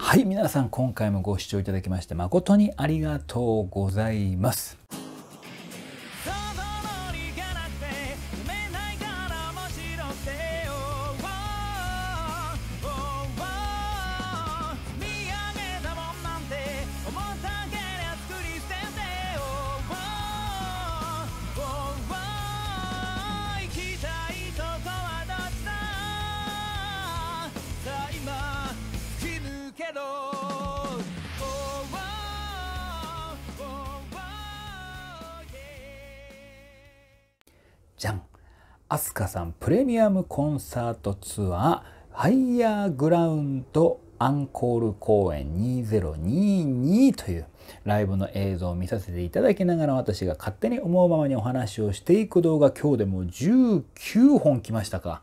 はい、皆さん今回もご視聴いただきまして誠にありがとうございます。どじゃんさんプレミアムコンサートツアーファイヤーグラウンドアンコール公演2022というライブの映像を見させていただきながら私が勝手に思うままにお話をしていく動画今日でもう19本来ましたか。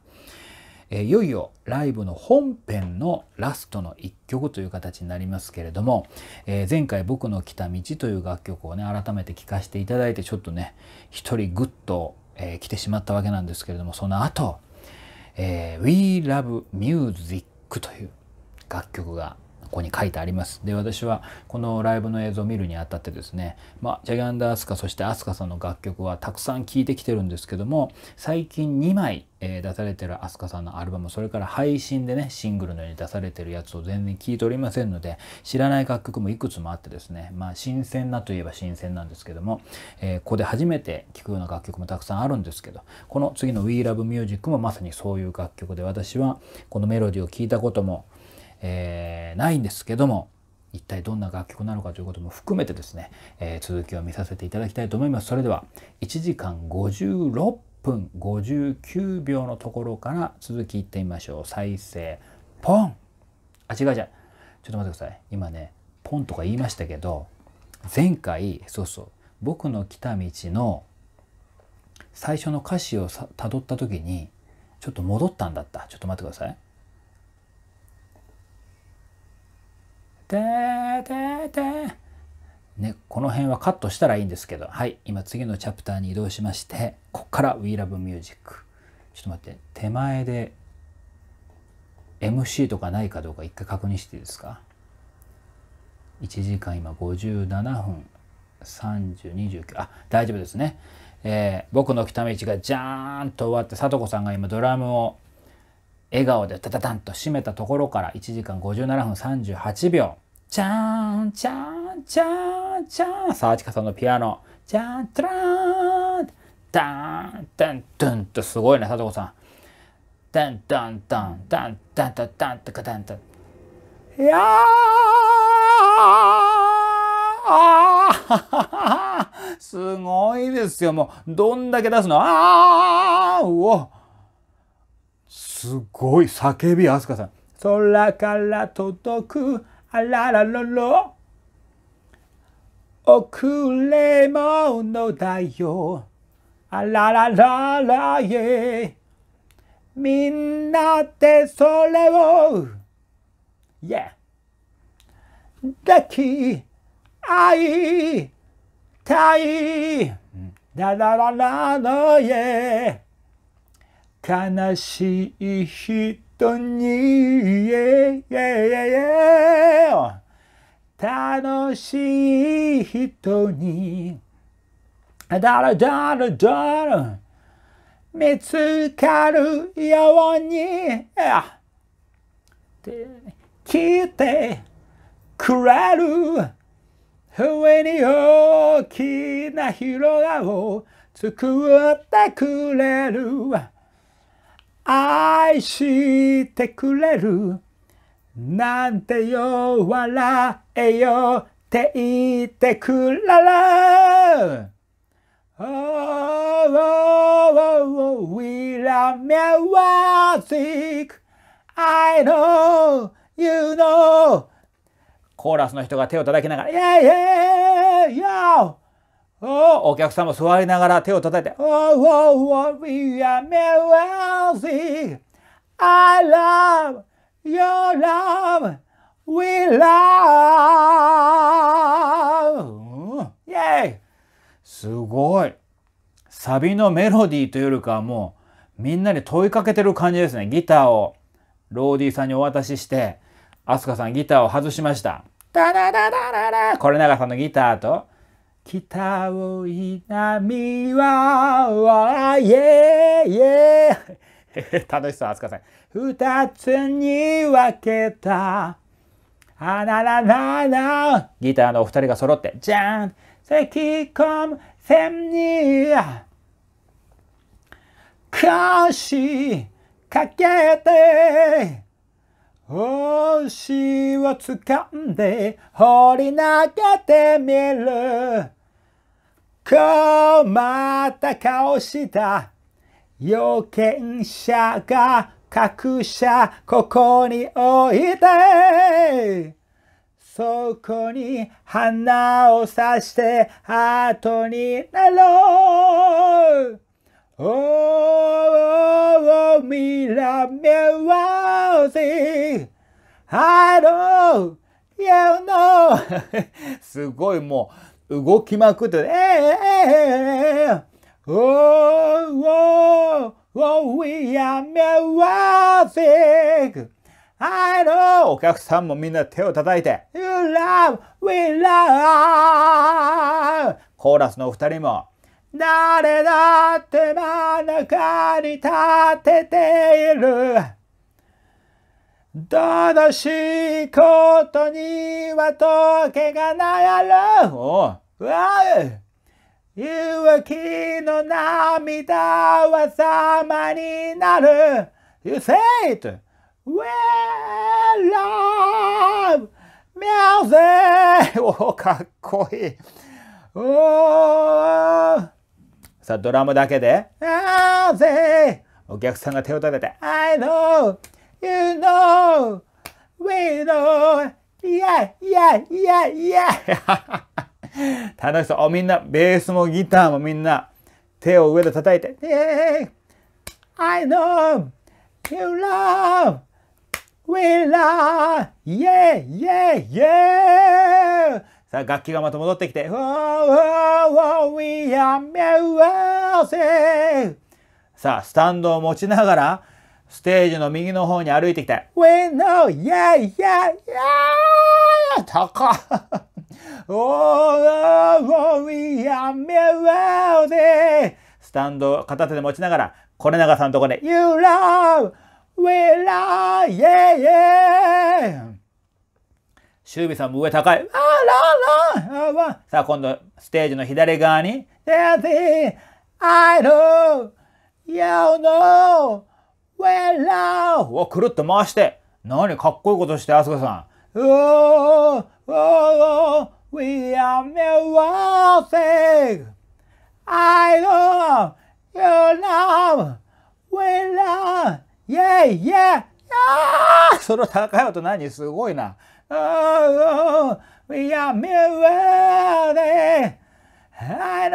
えいよいよライブの本編のラストの1曲という形になりますけれども、え前回「僕の来た道」という楽曲をね改めて聴かせていただいてちょっとね一人グッと、え来てしまったわけなんですけれどもその後、え We Love Music」という楽曲がここに書いてあります。で私はこのライブの映像を見るにあたってですね、まあ、ジャギャンダ・アスカそしてアスカさんの楽曲はたくさん聴いてきてるんですけども最近2枚、えー、出されてるアスカさんのアルバムそれから配信でねシングルのように出されてるやつを全然聴いておりませんので知らない楽曲もいくつもあってですねまあ新鮮なといえば新鮮なんですけども、えー、ここで初めて聴くような楽曲もたくさんあるんですけどこの次の WeLoveMusic もまさにそういう楽曲で私はこのメロディーを聴いたこともえー、ないんですけども一体どんな楽曲なのかということも含めてですね、えー、続きを見させていただきたいと思います。それでは1時間56分59秒のところから続きいってみましょう。再生ポンあ違う違うちょっと待ってください。今ねポンとか言いましたけど前回そうそう僕の来た道の最初の歌詞をたどった時にちょっと戻ったんだったちょっと待ってくださいてーてーてー。ね、この辺はカットしたらいいんですけど、はい、今次のチャプターに移動しまして、こっから We Love Music。ちょっと待って、手前で MC とかないかどうか一回確認していいですか ?1 時間今57分3029あ大丈夫ですね。えー、僕の来た道がジャーンと終わって、さとこさんが今ドラムを笑顔でタタタンと締めたところから1時間57分38秒。チャーン、チャーン、チャーン、チャーン。さあ、ちかさんのピアノ。チャーン、トラーン、ダーン、ン、ンとすごいね、さとこさん。ダン、ダン、ダン、ダン、ダン、ダン、ダン、ダン、ダン、ダン、いやあ すごいですよ。もう、どんだけ出すのああうおすごい叫び、アスカさん。空から届く、あらららら。遅れ者だよ。あららららえ。みんなでそれを。Yeah. 抱き合いたい。ララララの家。悲しい人に楽しい人にだらだらだら見つかるように来てくれる上に大きな広がを作ってくれる愛してくれるなんてよ笑えよって言ってくれる Oh, oh, oh, oh, we love music. I know, you know. コーラスの人が手を叩きながら、Yeah, yeah, yeah. お客さんも座りながら手を叩いて、Oh, oh, oh, we are m i I love your love. We love. イェイすごい。サビのメロディーというよりかはもうみんなに問いかけてる感じですね。ギターをローディーさんにお渡しして、アスカさんギターを外しました。ダダダダダこれ長さんのギターと、北を南はいええ楽しそう、あすかさん。二つに分けた。あらららら。ギターのお二人が揃って、じゃん。せきこむせんに。かし、かけて。星を掴んで掘り投げてみる困った顔した予見者が各社ここに置いてそこに花を刺して後になろう Oh, mira mi music. I don't, you know. すごいもう動きまくって、えー、えー、Oh, oh, oh, we are music. I know. お客さんもみんな手を叩いて、You love, we love. コーラスのお二人も。誰だって真ん中に立てている。正しいことには溶けが悩む。る。おう勇気の涙は様になる。You say it! We love l music! おかっこいい。おお。さあ、ドラムだけで、あーぜーお客さんが手を立てて、I know, you know, we know, yeah, yeah, yeah, yeah. 楽しそう。お、みんな、ベースもギターもみんな、手を上で叩いて、yeah, I know, you love, we love, yeah, yeah, yeah. さあ、楽器がまた戻ってきて、さあ、スタンドを持ちながら、ステージの右の方に歩いてきて、We know, yeah, yeah, yeah, 高っ Oh, we are m e スタンドを片手で持ちながら、これガさんのとこで、You love, we love, yeah, yeah. 修備さんも上高い。さあ、今度、ステージの左側に、Daddy, I know, you know, well, now をくるっと回して、何かっこいいことして、あすかさん。Oh, oh, we are music. I know, you know, we love, yeah, yeah. ああその高い音何すごいな。ああ、やめわね。あ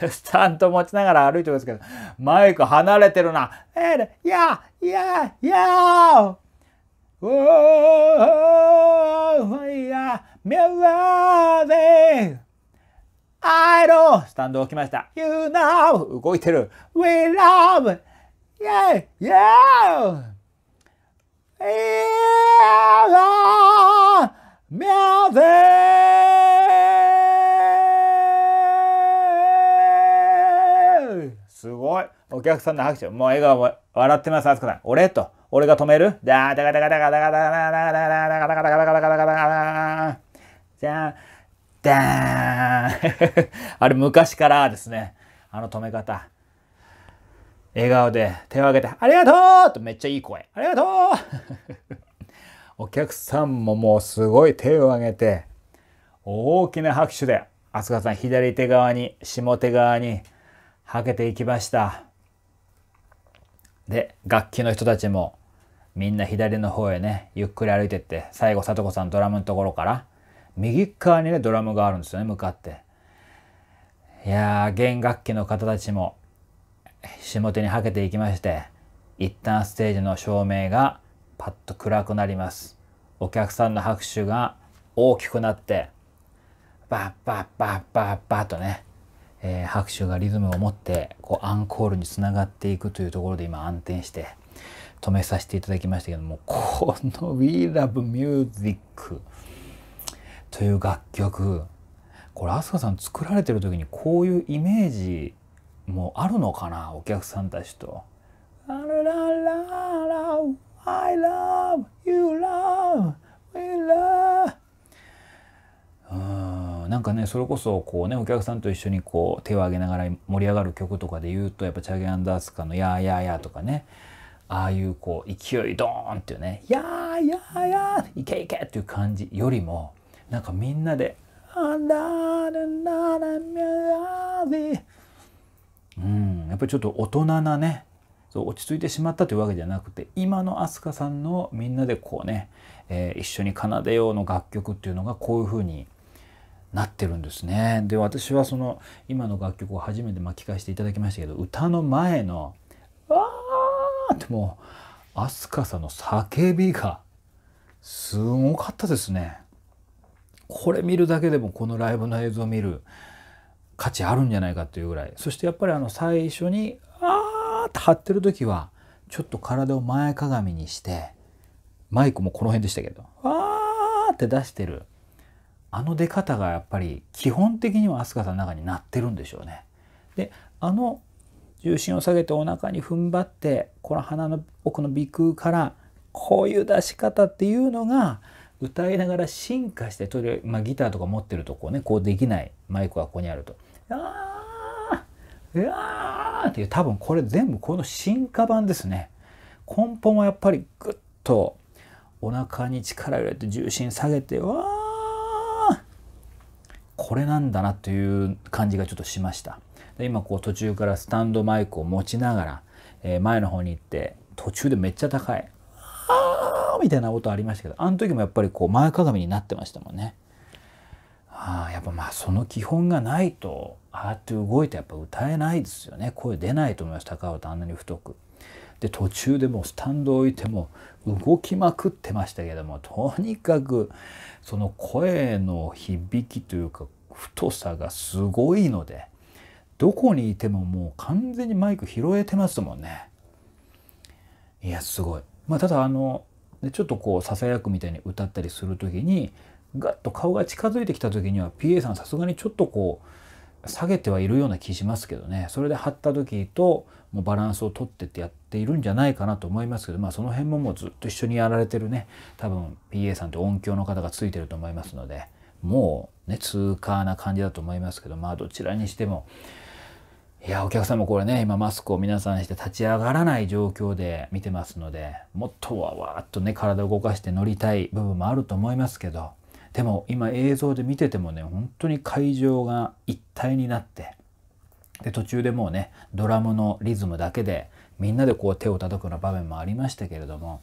のスタント持ちながら歩いてますけど、マイク離れてるな。えいや、や、やおー、や、めわね。I k n o スタンド置きました。You know! 動いてる。We love! Yeah! Yeah! すごい。お客さんの拍手。もう笑顔も笑ってます、あつこさん。俺と。俺が止めるじゃあ、だかだかだかだかだかだかだかだかだかだかだかだかだかだじゃあ、ダーンあれ昔からですね。あの止め方。笑顔で手を挙げて、ありがとうとめっちゃいい声。ありがとう お客さんももうすごい手を挙げて、大きな拍手で、あすかさん左手側に、下手側に、はけていきました。で、楽器の人たちも、みんな左の方へね、ゆっくり歩いてって、最後、さとこさんドラムのところから、右側にね、ドラムがあるんですよね、向かって。いやー、弦楽器の方たちも、下手にはけていきまして一旦ステージの照明がパッと暗くなりますお客さんの拍手が大きくなってバッバッバッバッバッとね、えー、拍手がリズムを持ってこうアンコールにつながっていくというところで今暗転して止めさせていただきましたけどもこの We Love Music という楽曲これ飛鳥さん作られてる時にこういうイメージもうあるのかなお客さんたちと。I love you love we love うんなんかねそれこそこうねお客さんと一緒にこう手を挙げながら盛り上がる曲とかで言うとやっぱチャゲアンダースカの「やーやーやー」とかねああいうこう勢いドーンっていうね「やーやーやーいけいけ!」っていう感じよりもなんかみんなで「あんだーだだーだーーだーうん、やっぱりちょっと大人なねそう落ち着いてしまったというわけじゃなくて今の飛鳥さんのみんなでこうね、えー、一緒に奏でようの楽曲っていうのがこういうふうになってるんですね。で私はその今の楽曲を初めて巻き返していただきましたけど歌の前の「わー!」ってもう飛鳥さんの叫びがすごかったですね。これ見るだけでもこのライブの映像を見る価値あるんじゃないかというぐらいそしてやっぱりあの最初にあーって張ってる時はちょっと体を前かがみにしてマイクもこの辺でしたけどあーって出してるあの出方がやっぱり基本的には飛鳥さんの中になってるんでしょうね。であの重心を下げてお腹に踏ん張ってこの鼻の奥の鼻腔からこういう出し方っていうのが歌いながら進化してとりあえず、まあ、ギターとか持ってるとこうねこうできないマイクがここにあるとあーうわーっていう多分これ全部この進化版ですね根本はやっぱりグッとお腹に力入れて重心下げてわーこれなんだなという感じがちょっとしましたで今こう途中からスタンドマイクを持ちながら、え前の方に行って途中でめっちゃ高いあーみたいな音ありましたけどあの時もやっぱりこう前かがみになってましたもんねああやっぱまあその基本がないとああって動いてやっぱ歌えないですよね声出ないと思います高尾とあんなに太く。で途中でもうスタンド置いても動きまくってましたけどもとにかくその声の響きというか太さがすごいのでどこにいてももう完全にマイク拾えてますもんね。いやすごい。まあ、ただあのちょっとこうささやくみたいに歌ったりする時にガッと顔が近づいてきた時には PA さんさすがにちょっとこう下げてはいるような気しますけどねそれで張った時ともうバランスをとってってやっているんじゃないかなと思いますけど、まあ、その辺ももうずっと一緒にやられてるね多分 PA さんと音響の方がついてると思いますのでもうね通過な感じだと思いますけどまあどちらにしてもいやお客さんもこれね今マスクを皆さんして立ち上がらない状況で見てますのでもっとわわっとね体を動かして乗りたい部分もあると思いますけどでも今映像で見ててもね本当に会場が一体になってで途中でもうねドラムのリズムだけでみんなでこう手を叩くような場面もありましたけれども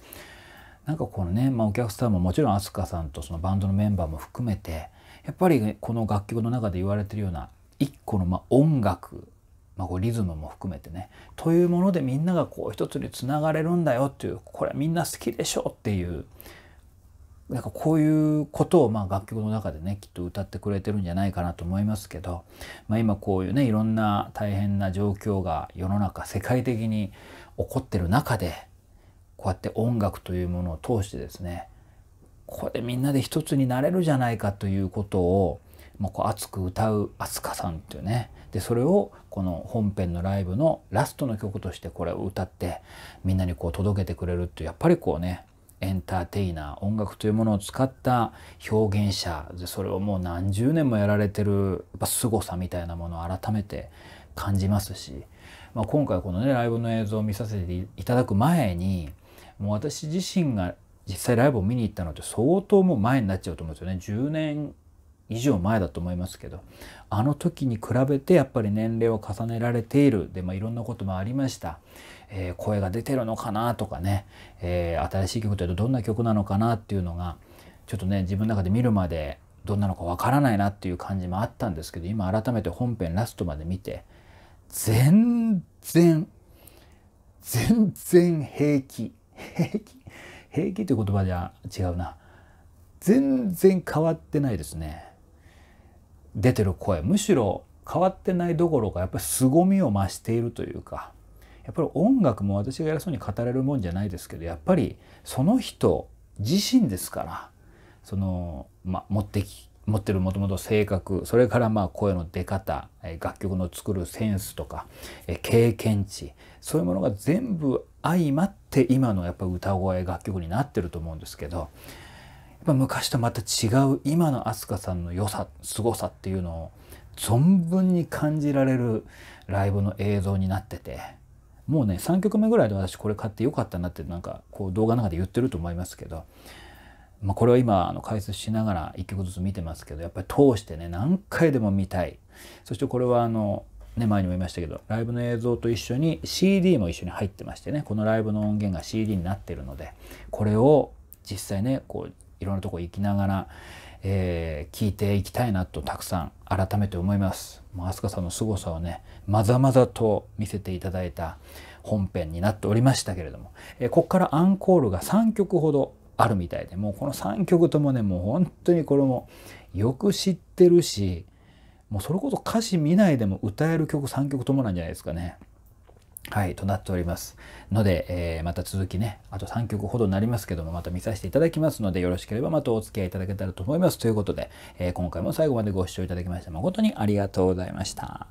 なんかこのね、まあ、お客さんももちろん飛鳥さんとそのバンドのメンバーも含めてやっぱり、ね、この楽曲の中で言われてるような一個のま音楽、まあ、こうリズムも含めてねというものでみんながこう一つにつながれるんだよっていうこれはみんな好きでしょっていうなんかこういうことをまあ楽曲の中でねきっと歌ってくれてるんじゃないかなと思いますけど、まあ、今こういうねいろんな大変な状況が世の中世界的に起こってる中でこうやって音楽というものを通してですねこれみんなで一つになれるじゃないかということを、まあ、こう熱く歌う飛鳥さんっていうねでそれをこの本編のライブのラストの曲としてこれを歌ってみんなにこう届けてくれるっていうやっぱりこうねエンターテイナー音楽というものを使った表現者でそれをもう何十年もやられてるやっぱ凄さみたいなものを改めて感じますし、まあ、今回このねライブの映像を見させていただく前にもう私自身が実際ライブを見に行ったのって相当もう前になっちゃうと思うんですよね10年以上前だと思いますけどあの時に比べてやっぱり年齢を重ねられているで、まあ、いろんなこともありました、えー、声が出てるのかなとかね、えー、新しい曲というとどんな曲なのかなっていうのがちょっとね自分の中で見るまでどんなのかわからないなっていう感じもあったんですけど今改めて本編ラストまで見て全然全然平気平気平気という言葉じゃ違うな全然変わってないですね出てる声むしろ変わってないどころかやっぱり凄みを増しているというかやっぱり音楽も私が偉そうに語れるもんじゃないですけどやっぱりその人自身ですからその、ま持ってき持ってるもともと性格それからまあ声の出方楽曲の作るセンスとか経験値そういうものが全部相まって今のやっぱ歌声楽曲になってると思うんですけどぱ昔とまた違う今の飛鳥さんの良さ凄さっていうのを存分に感じられるライブの映像になっててもうね3曲目ぐらいで私これ買ってよかったなってなんかこう動画の中で言ってると思いますけど、まあ、これは今あの解説しながら1曲ずつ見てますけどやっぱり通してね何回でも見たいそしてこれはあのね、前にも言いましたけどライブの映像と一緒に CD も一緒に入ってましてねこのライブの音源が CD になってるのでこれを実際ねこういろんなとこ行きながら、えー、聞いていきたいなとたくさん改めて思います。もう飛鳥さんの凄さをねまざまざと見せていただいた本編になっておりましたけれども、えー、ここからアンコールが3曲ほどあるみたいでもうこの3曲ともねもう本当にこれもよく知ってるしもうそれこそ歌詞見ないでも歌える曲3曲ともなんじゃないですかね。はい、となっております。ので、えー、また続きね、あと3曲ほどになりますけども、また見させていただきますので、よろしければまたお付き合いいただけたらと思います。ということで、えー、今回も最後までご視聴いただきまして誠にありがとうございました。